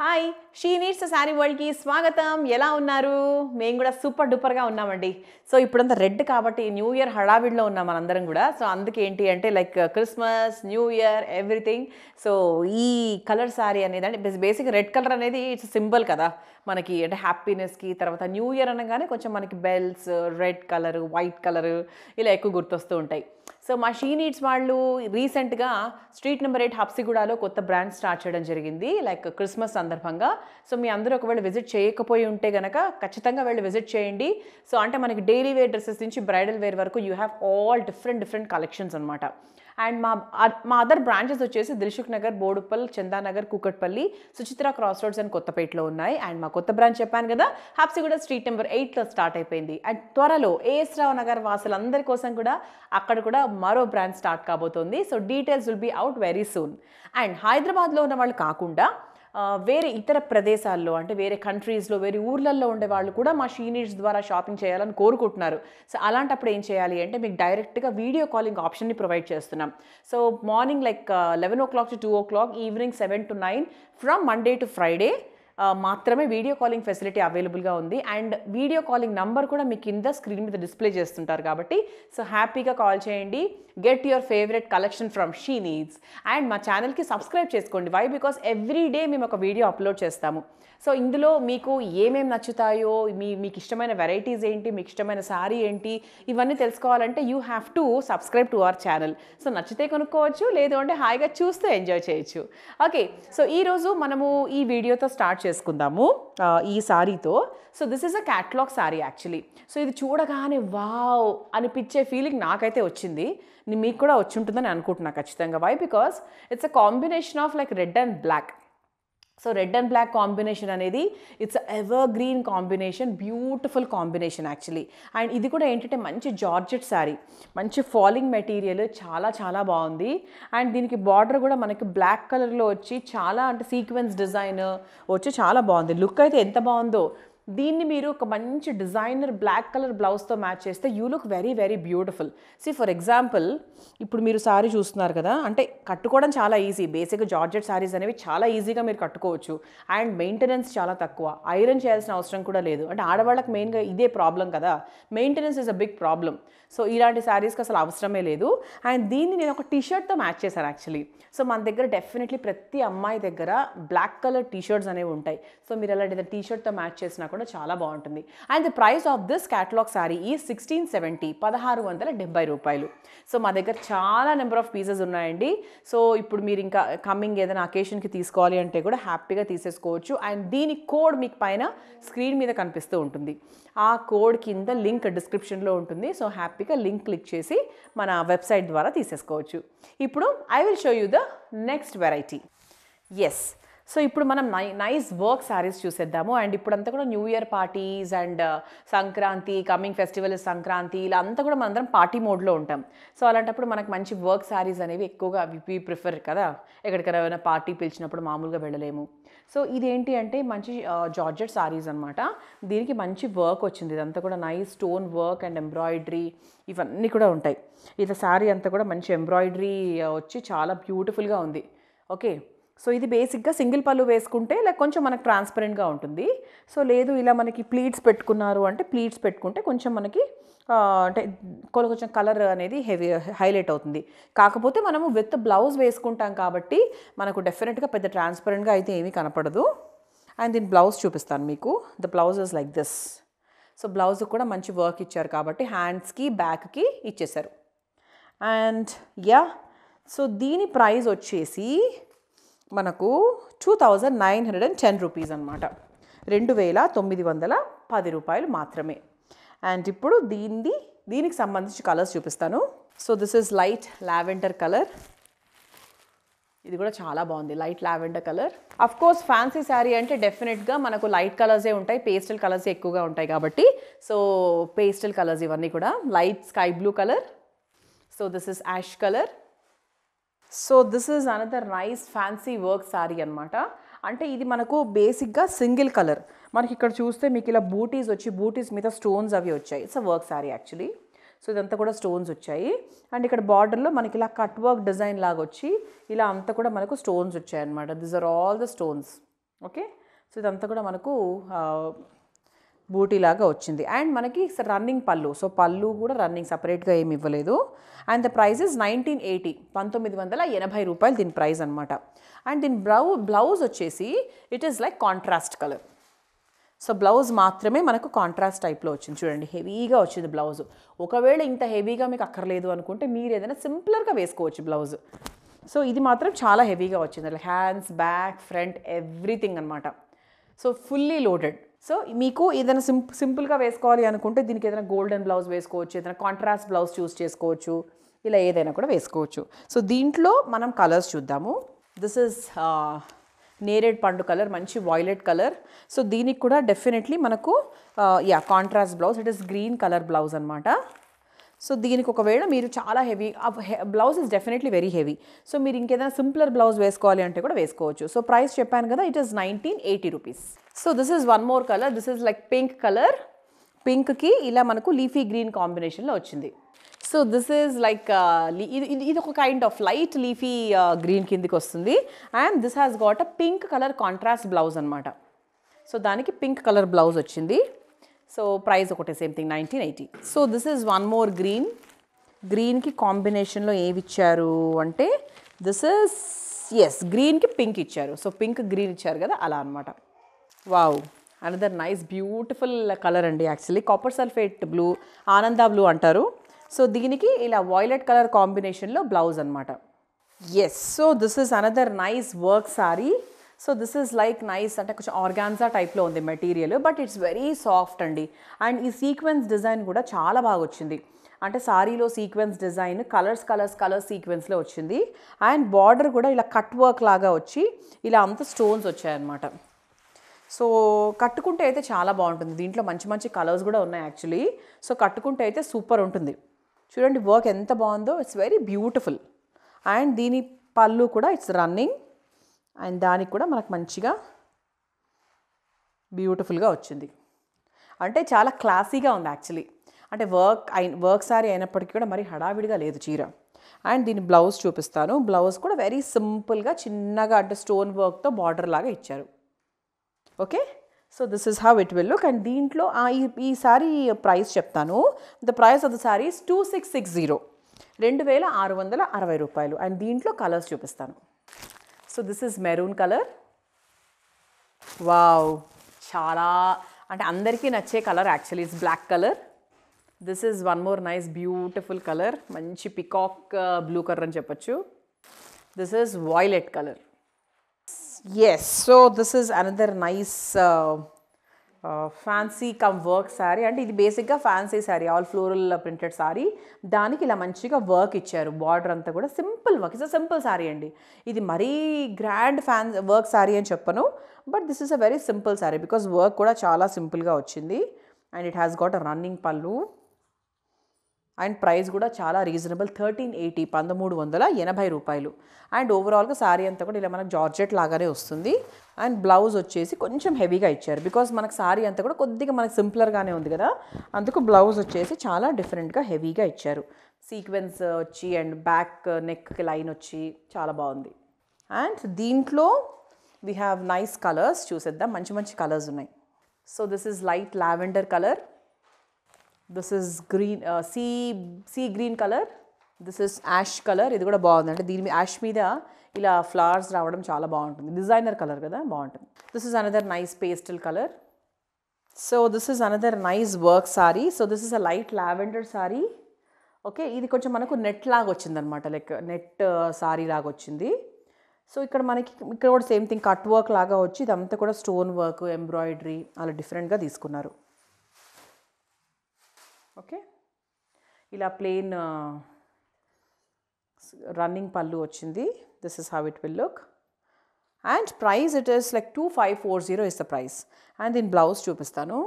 hi she needs sari వరల్డ్కి స్వాగతం ఎలా ఉన్నారు మేము కూడా సూపర్ డూపర్గా ఉన్నామండి సో ఇప్పుడంతా రెడ్ కాబట్టి న్యూ ఇయర్ హడావిడిలో ఉన్నాం మనందరం కూడా సో అందుకే ఏంటి అంటే like Christmas new year everything so ఈ కలర్ శారీ అనేది అంటే బేసిక్ రెడ్ కలర్ అనేది ఇట్స్ సింబల్ కదా మనకి అంటే హ్యాపీనెస్కి తర్వాత న్యూ ఇయర్ అనగానే కొంచెం మనకి bells red colour white colour ఇలా ఎక్కువ గుర్తొస్తూ ఉంటాయి సో మా షీ నీడ్స్ వాళ్ళు రీసెంట్గా స్ట్రీట్ నెంబర్ ఎయిట్ హప్సిగూడాలో కొత్త బ్రాండ్ స్టార్ట్ చేయడం జరిగింది లైక్ క్రిస్మస్ సందర్భంగా సో మీ అందరూ ఒకవేళ విజిట్ చేయకపోయి ఉంటే కనుక ఖచ్చితంగా వెళ్ళి విజిట్ చేయండి సో అంటే మనకి డైలీ వేర్ డ్రెస్సెస్ నుంచి బ్రైడల్ వేర్ వరకు you have all different different collections and అండ్ మా మా అదర్ బ్రాంచెస్ వచ్చేసి Dilsukhnagar Boduppal Chandanagar Kukatpally Suchitra cross roads and కొత్తపేటలో ఉన్నాయి అండ్ మా కొత్త బ్రాంచ్ చెప్పాను కదా హాప్సిగూడ స్ట్రీట్ నెంబర్ ఎయిట్లో స్టార్ట్ అయిపోయింది అండ్ త్వరలో ఏఎస్ రావు నగర్ వాసులందరి కోసం కూడా అక్కడ కూడా మరో బ్రాంచ్ స్టార్ట్ కాబోతోంది so details will be out very soon and హైదరాబాద్లో ఉన్న వాళ్ళు కాకుండా వేరే ఇతర ప్రదేశాల్లో అంటే వేరే కంట్రీస్లో వేరే ఊర్లలో ఉండే వాళ్ళు కూడా మా షీనీడ్స్ ద్వారా షాపింగ్ చేయాలని కోరుకుంటున్నారు సో అలాంటప్పుడు ఏం చేయాలి అంటే మీకు డైరెక్ట్గా వీడియో కాలింగ్ ఆప్షన్ని ప్రొవైడ్ చేస్తున్నాం so morning like eleven o'clock to two o'clock evening seven to nine from Monday to Friday మాత్రమే వీడియో కాలింగ్ ఫెసిలిటీ అవైలబుల్గా ఉంది అండ్ వీడియో కాలింగ్ నంబర్ కూడా మీ కింద స్క్రీన్ మీద డిస్ప్లే చేస్తుంటారు కాబట్టి సో హ్యాపీగా కాల్ చేయండి get your favourite collection from She Needs and మా ఛానల్కి సబ్స్క్రైబ్ చేసుకోండి వై బికాస్ ఎవ్రీ డే మేము ఒక వీడియో అప్లోడ్ చేస్తాము సో ఇందులో మీకు ఏమేమి నచ్చుతాయో మీ మీకు ఇష్టమైన వెరైటీస్ ఏంటి మీకు ఇష్టమైన శారీ ఏంటి ఇవన్నీ తెలుసుకోవాలంటే you have to subscribe to our channel so నచ్చితే కొనుక్కోవచ్చు లేదు అంటే హాయిగా చూస్తే ఎంజాయ్ చేయొచ్చు ఓకే సో ఈరోజు మనము ఈ వీడియోతో స్టార్ట్ చేసుకుందాము ఈ సారీతో so this is a catalogue sari actually so ఇది చూడగానే వావ్ అనిపించే ఫీలింగ్ నాకైతే వచ్చింది మీకు కూడా వచ్చి ఉంటుందని అనుకుంటున్నాను ఖచ్చితంగా why because it's a combination of like red and black so red and black combination అనేది it's evergreen combination beautiful combination actually and ఇది కూడా ఏంటంటే మంచి జార్జెట్ శారీ మంచి ఫాలింగ్ మెటీరియల్ చాలా చాలా బాగుంది అండ్ దీనికి బార్డర్ కూడా మనకి బ్లాక్ కలర్లో వచ్చి చాలా అంటే సీక్వెన్స్ డిజైన్ వచ్చి చాలా బాగుంది లుక్ అయితే ఎంత బాగుందో దీన్ని మీరు ఒక మంచి డిజైనర్ బ్లాక్ కలర్ బ్లౌజ్తో మ్యాచ్ చేస్తే you look very very beautiful see for example ఇప్పుడు మీరు సారీ చూస్తున్నారు కదా అంటే కట్టుకోవడం చాలా ఈజీ బేసిక్ జార్జెట్ సారీస్ అనేవి చాలా ఈజీగా మీరు కట్టుకోవచ్చు అండ్ మెయింటెనెన్స్ చాలా తక్కువ ఐరన్ చేయాల్సిన అవసరం కూడా లేదు అంటే ఆడవాళ్ళకి మెయిన్గా ఇదే ప్రాబ్లం కదా maintenance is a big problem so ఇలాంటి శారీస్కి అసలు అవసరమే లేదు అండ్ దీన్ని నేను ఒక టీషర్ట్తో మ్యాచ్ చేశాను యాక్చువల్లీ సో మన దగ్గర డెఫినెట్లీ ప్రతి అమ్మాయి దగ్గర బ్లాక్ కలర్ టీషర్ట్స్ అనేవి ఉంటాయి సో మీరు అలాంటి టీషర్ట్తో మ్యాచ్ చేసినా కూడా కూడా చాలా బాగుంటుంది and the price of this catalogue sari ఈ సిక్స్టీన్ సెవెంటీ పదహారు వందల డెబ్బై రూపాయలు సో మా దగ్గర చాలా నెంబర్ ఆఫ్ పీసెస్ ఉన్నాయండి సో ఇప్పుడు మీరు ఇంకా కమ్మింగ్ ఏదైనా అకేషన్కి తీసుకోవాలి అంటే కూడా హ్యాపీగా తీసేసుకోవచ్చు అండ్ దీని కోడ్ మీకు పైన స్క్రీన్ మీద కనిపిస్తూ ఉంటుంది ఆ కోడ్ కింద లింక్ డిస్క్రిప్షన్లో ఉంటుంది సో హ్యాపీగా లింక్ క్లిక్ చేసి మన వెబ్సైట్ ద్వారా తీసేసుకోవచ్చు ఇప్పుడు I will show you the next varieties so ఇప్పుడు మనం నై నైస్ వర్క్ శారీస్ చూసేద్దాము అండ్ ఇప్పుడంతా కూడా new year parties and Sankranti coming festival Sankranti ఇలా అంతా కూడా మనందరం పార్టీ మోడ్లో ఉంటాం సో అలాంటప్పుడు మనకు మంచి వర్క్ శారీస్ అనేవి ఎక్కువగా వి ప్రిఫర్ కదా ఎక్కడికైనా ఏమైనా పార్టీ పిలిచినప్పుడు మామూలుగా వెళ్ళలేము సో ఇదేంటి అంటే మంచి జార్జెట్ శారీస్ అనమాట దీనికి మంచి వర్క్ వచ్చింది ఇదంతా కూడా nice stone work and embroidery ఇవన్నీ కూడా ఉంటాయి ఇలా శారీ అంతా కూడా మంచి ఎంబ్రాయిడరీ వచ్చి చాలా బ్యూటిఫుల్గా ఉంది ఓకే సో ఇది బేసిక్గా సింగిల్ పళ్ళు వేసుకుంటే లేక కొంచెం మనకు ట్రాన్స్పరెంట్గా ఉంటుంది సో లేదు ఇలా మనకి ప్లీట్స్ పెట్టుకున్నారు అంటే ప్లీట్స్ పెట్టుకుంటే కొంచెం మనకి అంటే కొంచెం కలర్ అనేది హెవీ హైలైట్ అవుతుంది కాకపోతే మనము విత్ బ్లౌజ్ వేసుకుంటాం కాబట్టి మనకు డెఫినెట్గా పెద్ద ట్రాన్స్పరెంట్గా అయితే ఏమీ కనపడదు అండ్ దీని బ్లౌజ్ చూపిస్తాను మీకు the blouse is like this so blouse కూడా మంచి వర్క్ ఇచ్చారు కాబట్టి హ్యాండ్స్కి బ్యాక్కి ఇచ్చేశారు అండ్ యా సో దీని ప్రైజ్ వచ్చేసి మనకు two thousand nine hundred and ten rupees అనమాట రెండు వేల తొమ్మిది వందల పది రూపాయలు మాత్రమే అండ్ ఇప్పుడు దీనిది దీనికి సంబంధించి కలర్స్ చూపిస్తాను so this is light lavender colour ఇది కూడా చాలా బాగుంది light lavender colour of course fancy sari అంటే డెఫినెట్గా మనకు లైట్ కలర్సే ఉంటాయి పేస్టల్ కలర్స్ ఎక్కువగా ఉంటాయి కాబట్టి సో పేస్టల్ కలర్స్ ఇవన్నీ కూడా light sky blue colour so this is ash colour so this is another nice fancy work sari అనమాట అంటే ఇది మనకు బేసిక్గా సింగిల్ కలర్ మనకి ఇక్కడ చూస్తే మీకు ఇలా బూటీస్ వచ్చి బూటీస్ మీద స్టోన్స్ అవి వచ్చాయి it's a work sari actually so ఇదంతా కూడా స్టోన్స్ వచ్చాయి అండ్ ఇక్కడ బార్డర్లో మనకి ఇలా కట్ వర్క్ డిజైన్ లాగా వచ్చి ఇలా అంతా కూడా మనకు స్టోన్స్ వచ్చాయి అనమాట this are all the stones okay so ఇదంతా కూడా మనకు బూటీలాగా వచ్చింది అండ్ మనకి రన్నింగ్ పళ్ళు సో పళ్ళు కూడా రన్నింగ్ సపరేట్గా ఏమి ఇవ్వలేదు and the price is nineteen eighty పంతొమ్మిది వందల ఎనభై రూపాయలు దీని ప్రైజ్ అనమాట అండ్ దీని బ్రౌ బ్లౌజ్ వచ్చేసి it is like contrast colour so blouse మాత్రమే మనకు కాంట్రాస్ట్ టైప్లో వచ్చింది చూడండి హెవీగా వచ్చింది బ్లౌజ్ ఒకవేళ ఇంత హెవీగా మీకు అక్కర్లేదు అనుకుంటే మీరు ఏదైనా సింప్లర్గా వేసుకోవచ్చు బ్లౌజ్ సో ఇది మాత్రం చాలా హెవీగా వచ్చింది హ్యాండ్స్ బ్యాక్ ఫ్రంట్ ఎవ్రీథింగ్ అనమాట సో ఫుల్లీ లోడెడ్ సో మీకు ఏదైనా సింప్ సింపుల్గా వేసుకోవాలి అనుకుంటే దీనికి ఏదైనా గోల్డెన్ బ్లౌజ్ వేసుకోవచ్చు ఏదైనా కాంట్రాస్ట్ బ్లౌజ్ చూస్ చేసుకోవచ్చు ఇలా ఏదైనా కూడా వేసుకోవచ్చు సో దీంట్లో మనం కలర్స్ చూద్దాము దిస్ ఇస్ నేరేడ్ పండు కలర్ మంచి వాయిలెట్ కలర్ సో దీనికి కూడా డెఫినెట్లీ మనకు yeah contrast blouse it is green colour blouse అనమాట సో దీనికి ఒకవేళ మీరు చాలా heavy blouse is definitely very heavy so మీరు ఇంకేదైనా సింప్లర్ బ్లౌజ్ వేసుకోవాలి అంటే కూడా వేసుకోవచ్చు సో ప్రైస్ చెప్పాను కదా it is nineteen eighty rupees so this is one more colour this is like pink colour పింక్కి ఇలా మనకు లీఫీ గ్రీన్ కాంబినేషన్లో వచ్చింది సో దిస్ ఈజ్ లైక్ ఇది ఇది ఒక kind of light leafy green కిందికి వస్తుంది and this has got a pink colour contrast blouse అనమాట సో దానికి పింక్ కలర్ బ్లౌజ్ వచ్చింది సో ప్రైస్ ఒకటే same thing nineteen eighty so this is one more green గ్రీన్కి కాంబినేషన్లో ఏవి ఇచ్చారు అంటే దిస్ ఇస్ ఎస్ గ్రీన్కి పింక్ ఇచ్చారు సో పింక్ గ్రీన్ ఇచ్చారు కదా అలా అనమాట wow another nice beautiful colour అండి యాక్చువల్లీ కాపర్ సల్ఫేట్ బ్లూ ఆనంద బ్లూ అంటారు సో దీనికి ఇలా వాయిలెట్ కలర్ కాంబినేషన్లో బ్లౌజ్ అనమాట yes so this is another nice work sari so this is like nice అంటే కొంచెం ఆర్గాన్జా టైప్లో ఉంది material but it's very soft అండి అండ్ ఈ సీక్వెన్స్ డిజైన్ కూడా చాలా బాగా వచ్చింది అంటే సారీలో sequence design colours colours colours సీక్వెన్స్లో వచ్చింది అండ్ బార్డర్ కూడా ఇలా కట్ వర్క్ లాగా వచ్చి ఇలా అంత స్టోన్స్ వచ్చాయన్నమాట సో కట్టుకుంటే అయితే చాలా బాగుంటుంది దీంట్లో మంచి మంచి కలర్స్ కూడా ఉన్నాయి యాక్చువల్లీ సో కట్టుకుంటే అయితే సూపర్ ఉంటుంది చూడండి వర్క్ ఎంత బాగుందో ఇట్స్ వెరీ బ్యూటిఫుల్ అండ్ దీని పళ్ళు కూడా ఇట్స్ రన్నింగ్ అండ్ దానికి కూడా మనకు మంచిగా బ్యూటిఫుల్గా వచ్చింది అంటే చాలా క్లాసీగా ఉంది యాక్చువల్లీ అంటే వర్క్ అయిన వర్క్ సారీ అయినప్పటికీ కూడా మరి హడావిడిగా లేదు చీర అండ్ దీని బ్లౌజ్ చూపిస్తాను బ్లౌజ్ కూడా వెరీ సింపుల్గా చిన్నగా అంటే స్టోన్ వర్క్తో బార్డర్ లాగా ఇచ్చారు okay so this is how it will look and దీంట్లో ఈ సారీ ప్రైస్ చెప్తాను the price of the saris two six six zero రెండు వేల ఆరు వందల అరవై రూపాయలు అండ్ దీంట్లో కలర్స్ చూపిస్తాను so this is maroon colour wow చాలా అంటే అందరికీ నచ్చే colour actually is black colour this is one more nice beautiful colour మంచి పికాక్ బ్లూ కలర్ అని చెప్పచ్చు this is violet colour yes so this is another nice fancy cum work sari అంటే ఇది బేసిక్గా fancy sari all floral printed sari దానికి ఇలా మంచిగా work ఇచ్చారు బార్డర్ అంతా కూడా simple work is a simple sari అండి ఇది మరీ గ్రాండ్ ఫ్యాన్ వర్క్ శారీ అని చెప్పను but this is a very simple sari because work కూడా చాలా సింపుల్గా వచ్చింది and it has got a running pallu and price కూడా చాలా రీజనబుల్ థర్టీన్ ఎయిటీ పంతమూడు వందల ఎనభై రూపాయలు అండ్ ఓవరాల్గా శారీ అంతా కూడా ఇలా మనకు జార్జెట్ లాగానే వస్తుంది అండ్ బ్లౌజ్ వచ్చేసి కొంచెం హెవీగా ఇచ్చారు బికాస్ మనకు శారీ అంతా కూడా కొద్దిగా మనకు సింపులర్గానే ఉంది కదా అందుకు బ్లౌజ్ వచ్చేసి చాలా డిఫరెంట్గా హెవీగా ఇచ్చారు సీక్వెన్స్ వచ్చి అండ్ బ్యాక్ నెక్కి లైన్ వచ్చి చాలా బాగుంది అండ్ దీంట్లో వీ హ్యావ్ నైస్ కలర్స్ చూసేద్దాం మంచి మంచి కలర్స్ ఉన్నాయి so this is light lavender colour this is green sea sea green colour this is ash colour ఇది కూడా బాగుంది అంటే దీని యాష్ మీద ఇలా ఫ్లవర్స్ రావడం చాలా బాగుంటుంది డిజైనర్ కలర్ కదా బాగుంటుంది this is another nice pastel colour so this is another nice work sari so this is a light lavender sari okay ఇది కొంచెం మనకు నెట్ లాగా వచ్చిందనమాట లైక్ నెట్ సారీ uh, లాగా వచ్చింది సో ఇక్కడ మనకి ఇక్కడ కూడా సేమ్ థింగ్ కట్ వర్క్ లాగా వచ్చి ఇదంతా కూడా స్టోన్ వర్క్ ఎంబ్రాయిడరీ అలా డిఫరెంట్గా తీసుకున్నారు ఓకే ఇలా ప్లెయిన్ రన్నింగ్ పళ్ళు వచ్చింది this is how it will look and price it is like two five four zero is the price and దీని బ్లౌజ్ చూపిస్తాను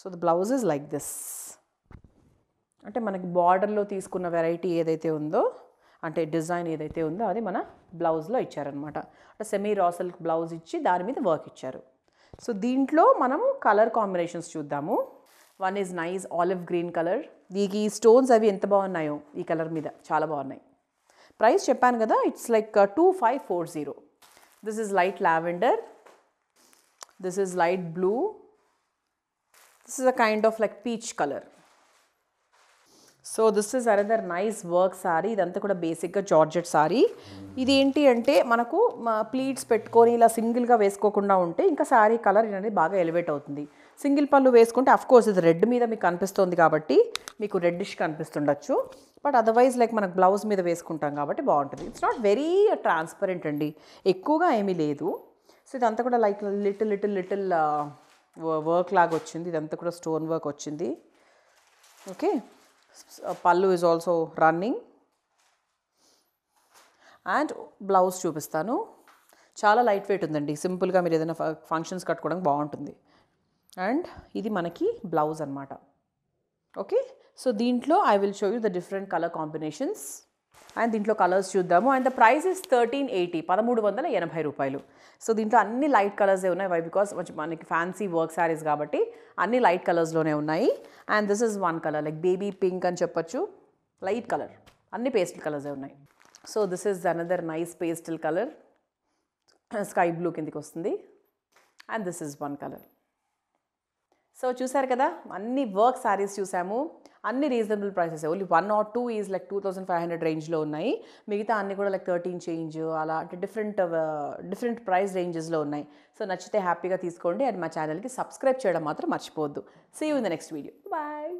so the blouse is like this అంటే మనకి బార్డర్లో తీసుకున్న వెరైటీ ఏదైతే ఉందో అంటే డిజైన్ ఏదైతే ఉందో అది మన బ్లౌజ్లో ఇచ్చారనమాట అంటే సెమీ రాసల్ బ్లౌజ్ ఇచ్చి దాని మీద వర్క్ ఇచ్చారు సో దీంట్లో మనం కలర్ కాంబినేషన్స్ చూద్దాము one is nice olive green colour దీనికి ఈ స్టోన్స్ అవి ఎంత బాగున్నాయో ఈ కలర్ మీద చాలా బాగున్నాయి ప్రైస్ చెప్పాను కదా it's like two five four zero this is light lavender this is light blue this is a kind of like peach colour so this is another nice work sari ఇదంతా కూడా బేసిక్గా జార్జెట్ సారీ ఇది ఏంటి అంటే మనకు pleats పెట్టుకొని ఇలా సింగిల్గా వేసుకోకుండా ఉంటే ఇంకా సారీ కలర్ అనేది బాగా ఎలివేట్ అవుతుంది సింగిల్ పళ్ళు వేసుకుంటే అఫ్ కోర్స్ ఇది రెడ్ మీద మీకు కనిపిస్తుంది కాబట్టి మీకు రెడ్డిష్ కనిపిస్తుండొచ్చు బట్ అదర్వైజ్ లైక్ మనకు బ్లౌజ్ మీద వేసుకుంటాం కాబట్టి బాగుంటుంది ఇట్స్ నాట్ వెరీ ట్రాన్స్పరెంట్ అండి ఎక్కువగా ఏమీ లేదు సో ఇదంతా కూడా like little little little work లాగా వచ్చింది ఇదంతా కూడా స్టోన్ వర్క్ వచ్చింది okay pallu is also running and blouse చూపిస్తాను చాలా లైట్ వెయిట్ ఉందండి సింపుల్గా మీరు ఏదైనా ఫంక్షన్స్ కట్టుకోవడానికి బాగుంటుంది అండ్ ఇది మనకి బ్లౌజ్ అనమాట ఓకే సో దీంట్లో I will show you the different colour combinations and దీంట్లో కలర్స్ చూద్దాము and the price is thirteen eighty పదమూడు వందల ఎనభై రూపాయలు సో దీంట్లో అన్ని లైట్ కలర్సే ఉన్నాయి వై బికాస్ మనకి ఫ్యాన్సీ వర్క్ శారీస్ కాబట్టి అన్ని లైట్ కలర్స్లోనే ఉన్నాయి and this is one colour like baby pink అని చెప్పొచ్చు లైట్ కలర్ అన్ని పేస్టల్ కలర్సే ఉన్నాయి so this is another nice pastel colour sky blue కిందకి వస్తుంది and this is one colour so చూసారు కదా అన్ని వర్క్ శారీస్ చూసాము అన్ని reasonable prices only one or two is like two thousand five hundred రేంజ్లో ఉన్నాయి మిగతా అన్ని కూడా లైక్ థర్టీన్ చేంజ్ అలా అంటే డిఫరెంట్ డిఫరెంట్ ప్రైస్ రేంజెస్లో ఉన్నాయి సో నచ్చితే హ్యాపీగా తీసుకోండి అండ్ మా ఛానల్కి సబ్స్క్రైబ్ చేయడం మాత్రం మర్చిపోవద్దు see you in the next video bye